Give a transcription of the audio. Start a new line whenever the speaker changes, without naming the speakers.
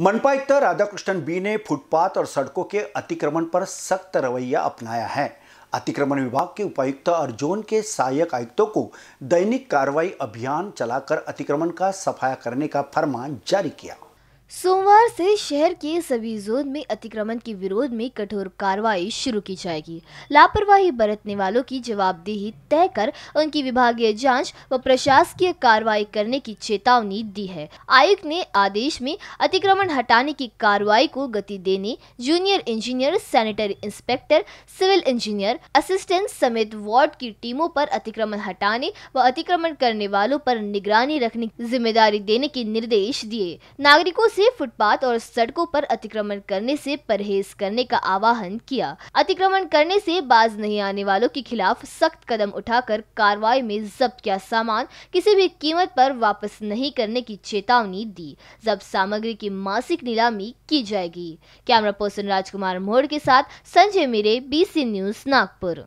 मनपा आयुक्त राधाकृष्णन बी ने फुटपाथ और सड़कों के अतिक्रमण पर सख्त रवैया अपनाया है अतिक्रमण विभाग के उपायुक्त और जोन के सहायक आयुक्तों को दैनिक कार्रवाई अभियान चलाकर अतिक्रमण का सफाया करने का फरमान जारी किया
सोमवार से शहर के सभी जोन में अतिक्रमण के विरोध में कठोर कार्रवाई शुरू की जाएगी लापरवाही बरतने वालों की जवाबदेही तय कर उनकी विभागीय जांच व प्रशासकीय कार्रवाई करने की चेतावनी दी है आयुक्त ने आदेश में अतिक्रमण हटाने की कार्रवाई को गति देने junior engineer sanitary inspector civil engineer assistant समेत वार्ड की टीमों पर अतिक्रमण हटाने व अतिक्रमण करने वालों पर निगरानी रखने जिम्मेदारी देने के निर्देश दिए नागरिकों से फुटपाथ और सड़कों पर अतिक्रमण करने से परहेज करने का आह्वान किया अतिक्रमण करने से बाज नहीं आने वालों के खिलाफ सख्त कदम उठाकर कार्रवाई में जब्त किया सामान किसी भी कीमत पर वापस नहीं करने की चेतावनी दी जब्त सामग्री की मासिक नीलामी की जाएगी कैमरा पर्सन राजकुमार मोहड़ के साथ संजय मेरे बीसी न्यूज नागपुर